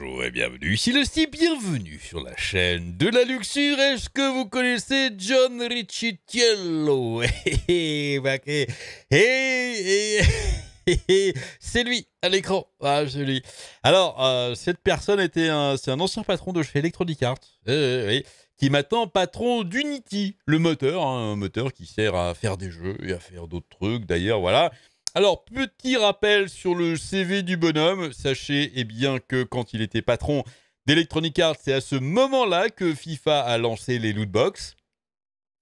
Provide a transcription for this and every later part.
Bonjour et bienvenue, ici le site bienvenue sur la chaîne de la luxure. Est-ce que vous connaissez John Ricciello Et... c'est lui à l'écran. Ah, lui. Alors, euh, cette personne était un, c'est un ancien patron de chez Electronic Arts, euh, qui maintenant patron d'Unity, le moteur, hein, un moteur qui sert à faire des jeux et à faire d'autres trucs. D'ailleurs, voilà. Alors, petit rappel sur le CV du bonhomme. Sachez eh bien que quand il était patron d'Electronic Arts, c'est à ce moment-là que FIFA a lancé les lootbox.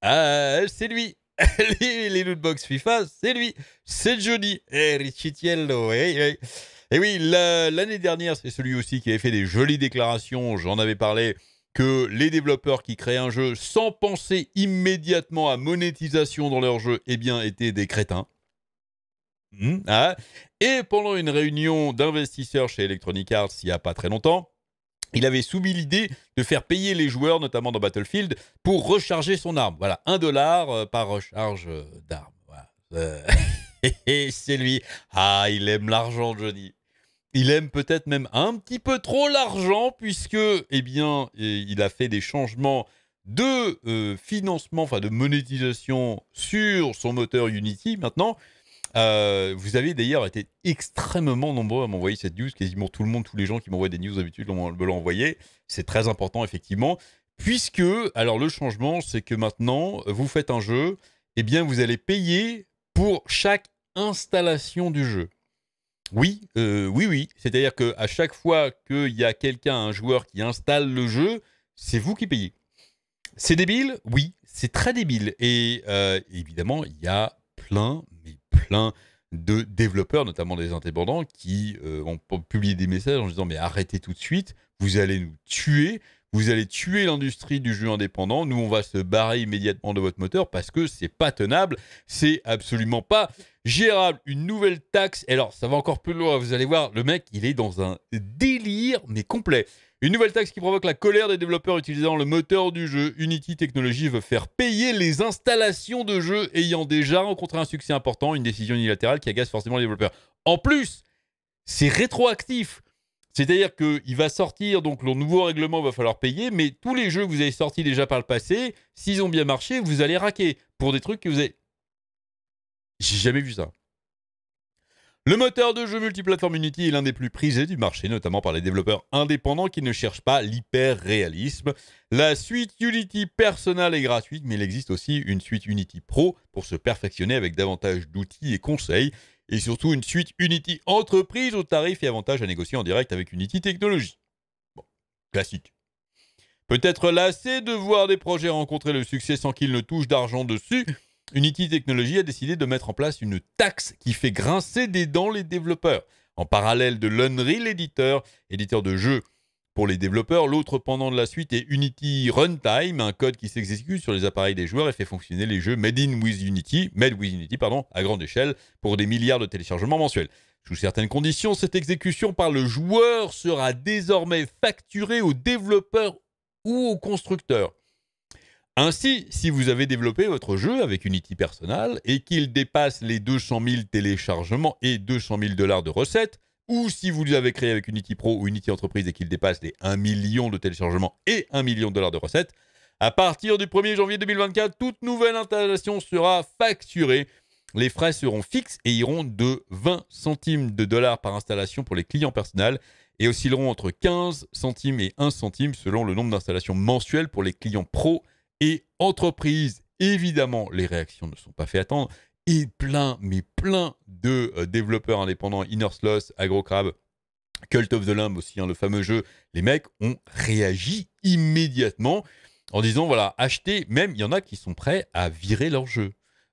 Ah, c'est lui les, les lootbox FIFA, c'est lui, c'est Johnny, eh et, eh, eh. Eh oui, l'année dernière, c'est celui aussi qui avait fait des jolies déclarations, j'en avais parlé, que les développeurs qui créent un jeu sans penser immédiatement à monétisation dans leur jeu, eh bien, étaient des crétins. Mhm. Ah. Et pendant une réunion d'investisseurs chez Electronic Arts il n'y a pas très longtemps, il avait soumis l'idée de faire payer les joueurs, notamment dans Battlefield, pour recharger son arme. Voilà, un dollar euh, par recharge euh, d'arme. Euh, et c'est lui. Ah, il aime l'argent, Johnny. Il aime peut-être même un petit peu trop l'argent, puisque, eh bien, il a fait des changements de financement, enfin de monétisation sur son moteur Unity maintenant, euh, vous avez d'ailleurs été extrêmement nombreux à m'envoyer cette news, quasiment tout le monde, tous les gens qui m'envoient des news d'habitude me l'ont envoyé. C'est très important, effectivement, puisque, alors le changement, c'est que maintenant, vous faites un jeu, et eh bien vous allez payer pour chaque installation du jeu. Oui, euh, oui, oui. C'est-à-dire qu'à chaque fois qu'il y a quelqu'un, un joueur qui installe le jeu, c'est vous qui payez. C'est débile Oui, c'est très débile. Et euh, évidemment, il y a plein, mais plein de développeurs, notamment des indépendants, qui euh, ont publié des messages en disant mais arrêtez tout de suite, vous allez nous tuer, vous allez tuer l'industrie du jeu indépendant, nous on va se barrer immédiatement de votre moteur parce que c'est pas tenable, c'est absolument pas gérable, une nouvelle taxe, alors ça va encore plus loin, vous allez voir, le mec il est dans un délire mais complet. Une nouvelle taxe qui provoque la colère des développeurs utilisant le moteur du jeu. Unity Technology veut faire payer les installations de jeux ayant déjà rencontré un succès important, une décision unilatérale qui agace forcément les développeurs. En plus, c'est rétroactif. C'est-à-dire qu'il va sortir, donc le nouveau règlement va falloir payer, mais tous les jeux que vous avez sortis déjà par le passé, s'ils ont bien marché, vous allez raquer pour des trucs que vous avez... J'ai jamais vu ça. Le moteur de jeu multiplateforme Unity est l'un des plus prisés du marché, notamment par les développeurs indépendants qui ne cherchent pas l'hyper-réalisme. La suite Unity personnelle est gratuite, mais il existe aussi une suite Unity Pro pour se perfectionner avec davantage d'outils et conseils et surtout une suite Unity Entreprise aux tarifs et avantages à négocier en direct avec Unity Technologies. Bon, classique. Peut-être lassé de voir des projets rencontrer le succès sans qu'ils ne touchent d'argent dessus, Unity Technologies a décidé de mettre en place une taxe qui fait grincer des dents les développeurs. En parallèle de l'Unreal l'éditeur, éditeur de jeux pour les développeurs, l'autre pendant de la suite est Unity Runtime, un code qui s'exécute sur les appareils des joueurs et fait fonctionner les jeux Made with Unity, Made with Unity pardon, à grande échelle pour des milliards de téléchargements mensuels. Sous certaines conditions, cette exécution par le joueur sera désormais facturée au développeur ou au constructeur. Ainsi, si vous avez développé votre jeu avec Unity Personal et qu'il dépasse les 200 000 téléchargements et 200 000 dollars de recettes, ou si vous avez créé avec Unity Pro ou Unity Entreprise et qu'il dépasse les 1 million de téléchargements et 1 million de dollars de recettes, à partir du 1er janvier 2024, toute nouvelle installation sera facturée. Les frais seront fixes et iront de 20 centimes de dollars par installation pour les clients personnels et oscilleront entre 15 centimes et 1 centime selon le nombre d'installations mensuelles pour les clients pro et entreprises. Évidemment, les réactions ne sont pas faites attendre et plein, mais plein de euh, développeurs indépendants, Inner AgroCrab, Cult of the Lamb aussi, hein, le fameux jeu, les mecs ont réagi immédiatement en disant voilà, achetez, même il y en a qui sont prêts à virer leur jeu.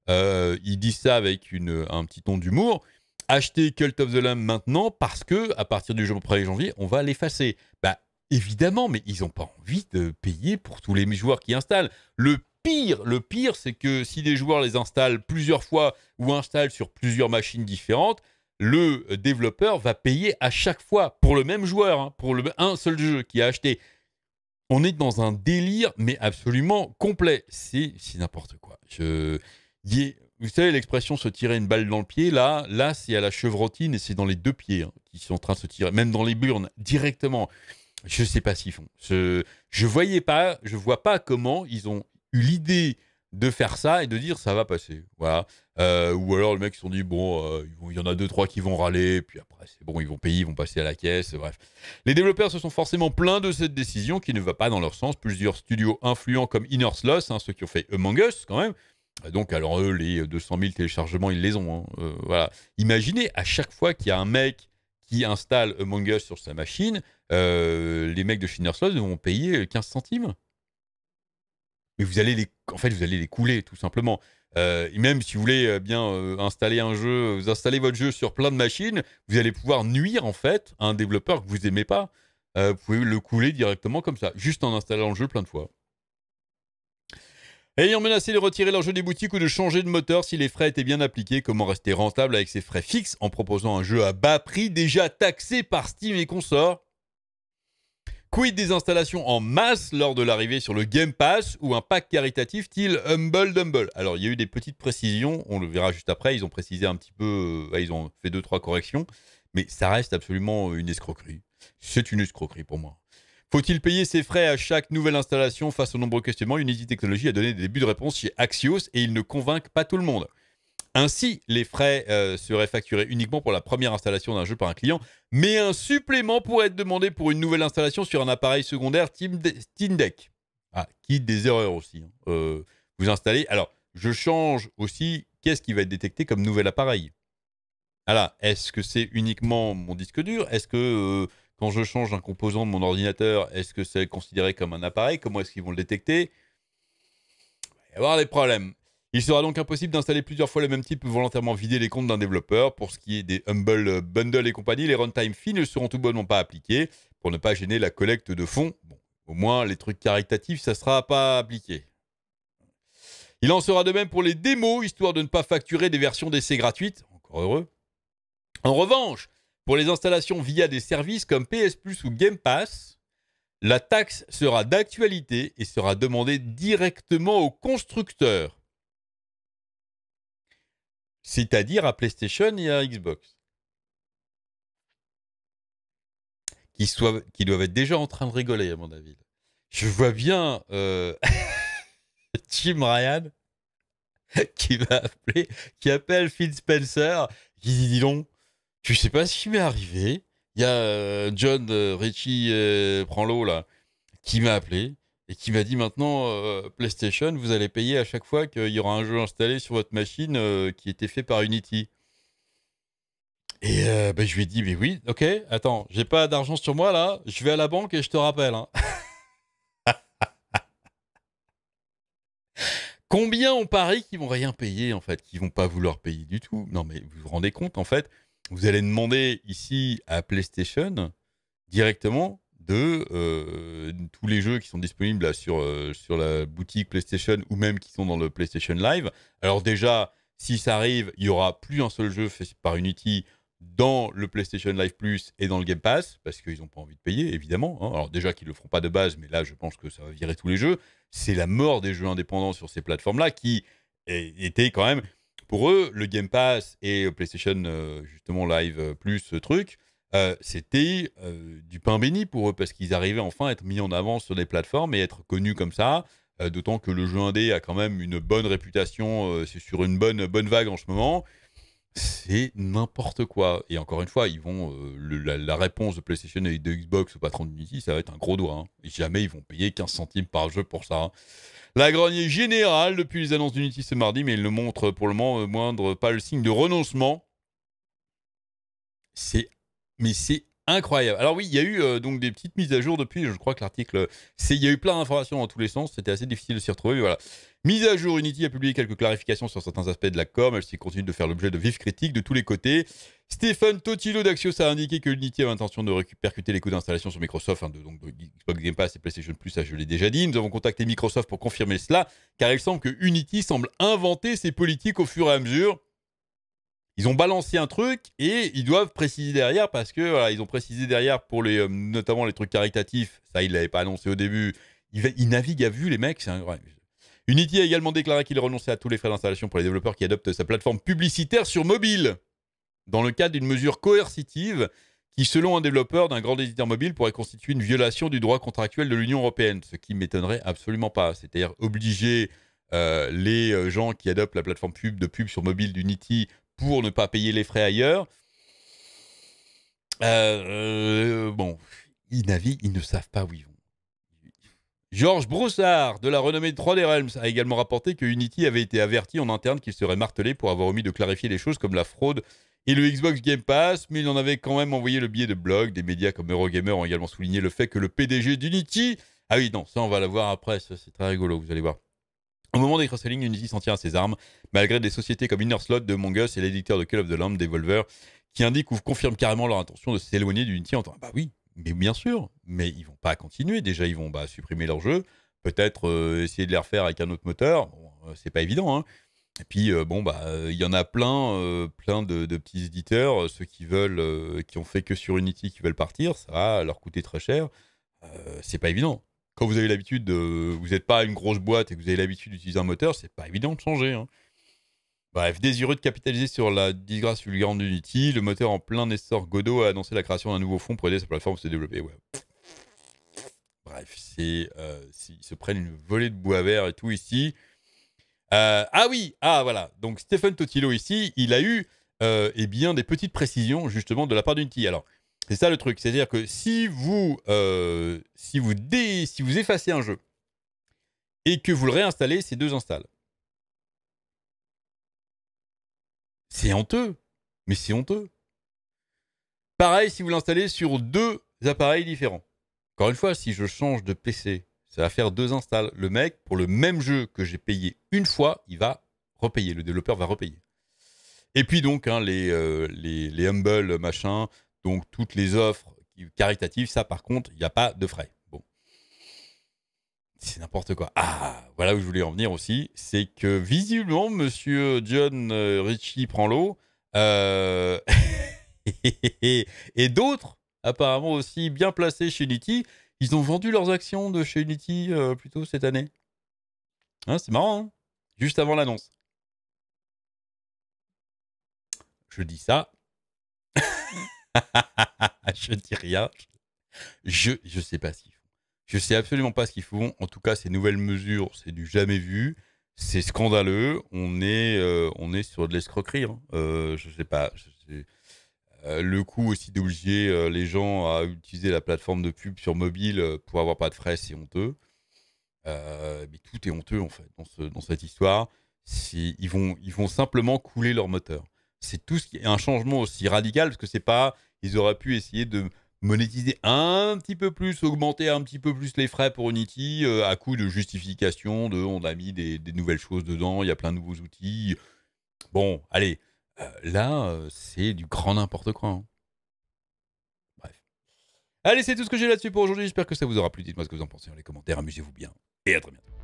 Euh, ils disent ça avec un petit ton d'humour. Achetez Cult of the Lamb maintenant parce que à partir du 1er janvier, on va l'effacer. Bah évidemment, mais ils n'ont pas envie de payer pour tous les joueurs qui installent. Le pire, le pire, c'est que si des joueurs les installent plusieurs fois ou installent sur plusieurs machines différentes, le développeur va payer à chaque fois pour le même joueur, hein, pour le, un seul jeu qui a acheté. On est dans un délire, mais absolument complet. C'est n'importe quoi. Je, vous savez l'expression se tirer une balle dans le pied, là, là c'est à la chevrotine et c'est dans les deux pieds hein, qui sont en train de se tirer, même dans les burnes, directement. Je ne sais pas s'ils font. Je ne voyais pas, je vois pas comment ils ont l'idée de faire ça et de dire ça va passer. Voilà. Euh, ou alors les mecs se sont dit bon, euh, il y en a deux trois qui vont râler, puis après c'est bon, ils vont payer, ils vont passer à la caisse. Bref, les développeurs se sont forcément plaints de cette décision qui ne va pas dans leur sens. Plusieurs studios influents comme Inner hein, ceux qui ont fait Among Us quand même. Euh, donc alors eux les 200 000 téléchargements ils les ont. Hein. voilà. Imaginez à chaque fois qu'il y a un mec qui installe Among Us sur sa machine, les mecs de chez Inner vont payer 15 centimes mais vous allez les, en fait, vous allez les couler tout simplement. Euh, et même si vous voulez euh, bien euh, installer un jeu, vous installez votre jeu sur plein de machines, vous allez pouvoir nuire en fait à un développeur que vous aimez pas. vous pouvez le couler directement comme ça, juste en installant le jeu plein de fois. Ayant menacé de retirer leur jeu des boutiques ou de changer de moteur si les frais étaient bien appliqués, comment rester rentable avec ces frais fixes en proposant un jeu à bas prix déjà taxé par Steam et consorts Quid des installations en masse lors de l'arrivée sur le Game Pass ou un pack caritatif style Humble Dumble Alors, il y a eu des petites précisions, on le verra juste après. Ils ont précisé un petit peu, euh, ils ont fait deux, trois corrections, mais ça reste absolument une escroquerie. C'est une escroquerie pour moi. Faut-il payer ses frais à chaque nouvelle installation face aux nombreux questionnements Unity Technologies a donné des débuts de réponse chez Axios et il ne convainc pas tout le monde. Ainsi, les frais euh, seraient facturés uniquement pour la première installation d'un jeu par un client, mais un supplément pourrait être demandé pour une nouvelle installation sur un appareil secondaire Steam Deck. Ah, qui des erreurs aussi. Hein. Euh, vous installez. Alors, je change aussi qu'est-ce qui va être détecté comme nouvel appareil. Alors, est-ce que c'est uniquement mon disque dur Est-ce que euh, quand je change un composant de mon ordinateur, est-ce que c'est considéré comme un appareil Comment est-ce qu'ils vont le détecter Il va y avoir des problèmes. Il sera donc impossible d'installer plusieurs fois le même type volontairement vider les comptes d'un développeur. Pour ce qui est des Humble euh, Bundle et compagnie, les runtime fees ne seront tout bonnement pas appliqués pour ne pas gêner la collecte de fonds. Bon, au moins, les trucs caritatifs, ça ne sera pas appliqué. Il en sera de même pour les démos, histoire de ne pas facturer des versions d'essai gratuites. Encore heureux. En revanche, pour les installations via des services comme PS Plus ou Game Pass, la taxe sera d'actualité et sera demandée directement au constructeur c'est-à-dire à PlayStation et à Xbox, qui, doivent être déjà en train de rigoler, à mon avis. Je vois bien Tim euh, Ryan qui m'a appelé, qui appelle Phil Spencer, qui dit dis donc, tu sais pas ce qui m'est arrivé. Il y a euh, John euh, Richie prend l'eau là, qui m'a appelé, et qui m'a dit maintenant euh, PlayStation, vous allez payer à chaque fois qu'il y aura un jeu installé sur votre machine euh, qui était fait par Unity. Et euh, ben, je lui ai dit, mais oui, ok, attends, j'ai pas d'argent sur moi là, je vais à la banque et je te rappelle. Hein. Combien on parie qu'ils vont rien payer en fait, qu'ils vont pas vouloir payer du tout Non mais vous vous rendez compte en fait, vous allez demander ici à PlayStation directement de euh, tous les jeux qui sont disponibles là, sur, euh, sur la boutique PlayStation ou même qui sont dans le PlayStation Live. Alors déjà, si ça arrive, il y aura plus un seul jeu fait par Unity dans le PlayStation Live Plus et dans le Game Pass, parce qu'ils n'ont pas envie de payer, évidemment. Hein. Alors déjà qu'ils ne le feront pas de base, mais là, je pense que ça va virer tous les jeux. C'est la mort des jeux indépendants sur ces plateformes-là qui étaient quand même, pour eux, le Game Pass et PlayStation, euh, justement, Live Plus, ce truc, euh, c'était euh, du pain béni pour eux parce qu'ils arrivaient enfin à être mis en avant sur des plateformes et être connus comme ça. Euh, d'autant que le jeu indé a quand même une bonne réputation, c'est sur une bonne, bonne vague en ce moment. C'est n'importe quoi. Et encore une fois, ils vont la, réponse de PlayStation et de Xbox au patron d'Unity, ça va être un gros doigt. Hein. jamais ils vont payer 15 centimes par jeu pour ça. Hein. La grenier générale depuis les annonces d'Unity ce mardi, mais ils ne montrent pour le moment moindre pas le signe de renoncement c'est mais c'est incroyable. Alors oui, il y a eu euh, donc des petites mises à jour depuis. Je crois que l'article, c'est il y a eu plein d'informations dans tous les sens. C'était assez difficile de s'y retrouver. voilà. Mise à jour, Unity a publié quelques clarifications sur certains aspects de la com. Elle continue de faire l'objet de vives critiques de tous les côtés. Stéphane Totilo d'Axios a indiqué que Unity avait l'intention de répercuter les coûts d'installation sur Microsoft, hein, de, donc Xbox Game Pass et PlayStation Plus, ça je l'ai déjà dit. Nous avons contacté Microsoft pour confirmer cela, car il semble que Unity semble inventer ses politiques au fur et à mesure ils ont balancé un truc et ils doivent préciser derrière parce que ils ont précisé derrière pour les euh, notamment les trucs caritatifs. Ça, ils l'avaient pas annoncé au début. Ils, naviguent à vue les mecs, Unity a également déclaré qu'il renonçait à tous les frais d'installation pour les développeurs qui adoptent sa plateforme publicitaire sur mobile dans le cadre d'une mesure coercitive qui, selon un développeur d'un grand éditeur mobile, pourrait constituer une violation du droit contractuel de l'Union européenne, ce qui m'étonnerait absolument pas. C'est-à-dire obliger euh, les euh, gens qui adoptent la plateforme pub de pub sur mobile d'Unity pour ne pas payer les frais ailleurs. Euh, euh, bon, ils ils ne savent pas où ils vont. Georges Broussard, de la renommée de 3D Realms, a également rapporté que Unity avait été averti en interne qu'il serait martelé pour avoir omis de clarifier les choses comme la fraude et le Xbox Game Pass, mais il en avait quand même envoyé le billet de blog. Des médias comme Eurogamer ont également souligné le fait que le PDG d'Unity... Ah oui, non, ça on va la voir après, c'est très rigolo, vous allez voir. Au moment des cross ligne, Unity s'en tient à ses armes, malgré des sociétés comme Inner Slot de Mongus et l'éditeur de Call of the Lamb, Devolver, qui indiquent ou confirment carrément leur intention de s'éloigner d'Unity en temps. Bah oui, mais bien sûr, mais ils vont pas continuer. Déjà, ils vont bah, supprimer leur jeu, peut-être euh, essayer de les refaire avec un autre moteur. Ce euh, n'est c'est pas évident. Hein. Et puis, euh, bon, bah, il y en a plein, plein de, petits éditeurs, ceux qui veulent, qui ont fait que sur Unity, qui veulent partir, ça va leur coûter très cher. c'est pas évident quand vous avez l'habitude de. Vous n'êtes pas une grosse boîte et que vous avez l'habitude d'utiliser un moteur, c'est pas évident de changer. Hein. Bref, désireux de capitaliser sur la disgrâce fulgurante d'Unity, le moteur en plein essor Godot a annoncé la création d'un nouveau fonds pour aider sa plateforme à se développer. Bref, c'est, euh, ils se prennent une volée de bois vert et tout ici. Euh, ah oui, ah voilà. Donc Stéphane Totilo ici, il a eu euh, eh bien, des petites précisions justement de la part d'Unity. Alors, c'est ça le truc, c'est-à-dire que si vous, euh, si, vous si vous effacez un jeu et que vous le réinstallez, c'est deux installs. C'est honteux, mais c'est honteux. Pareil si vous l'installez sur deux appareils différents. Encore une fois, si je change de PC, ça va faire deux installs. Le mec, pour le même jeu que j'ai payé une fois, il va repayer, le développeur va repayer. Et puis donc, hein, les, euh, les, les Humble, machin, donc toutes les offres caritatives, ça par contre, il n'y a pas de frais. Bon. C'est n'importe quoi. Ah, voilà où je voulais en venir aussi. C'est que visiblement, monsieur John euh, Ritchie prend l'eau. Euh, et d'autres, apparemment aussi bien placés chez Unity, ils ont vendu leurs actions de chez Unity euh, plutôt cette année. Hein, c'est marrant, hein juste avant l'annonce. Je dis ça, je dis rien. Je ne sais pas ce qu'ils font. Je sais absolument pas ce qu'ils font. En tout cas, ces nouvelles mesures, c'est du jamais vu. C'est scandaleux. On est, euh, on est sur de l'escroquerie. Hein. Euh, je sais pas. Euh, le coup aussi d'obliger les gens à utiliser la plateforme de pub sur mobile pour avoir pas de frais, c'est honteux. mais tout est honteux en fait dans, cette histoire. Ils vont, ils vont simplement couler leur moteur c'est tout ce qui est un changement aussi radical parce que c'est pas ils auraient pu essayer de monétiser un petit peu plus, augmenter un petit peu plus les frais pour Unity euh, à coup de justification de on a mis des, nouvelles choses dedans, il y a plein de nouveaux outils. Bon, allez, euh, là euh, c'est du grand n'importe quoi. Hein. Bref. Allez, c'est tout ce que j'ai là-dessus pour aujourd'hui. J'espère que ça vous aura plu. Dites-moi ce que vous en pensez dans les commentaires. Amusez-vous bien et à très bientôt.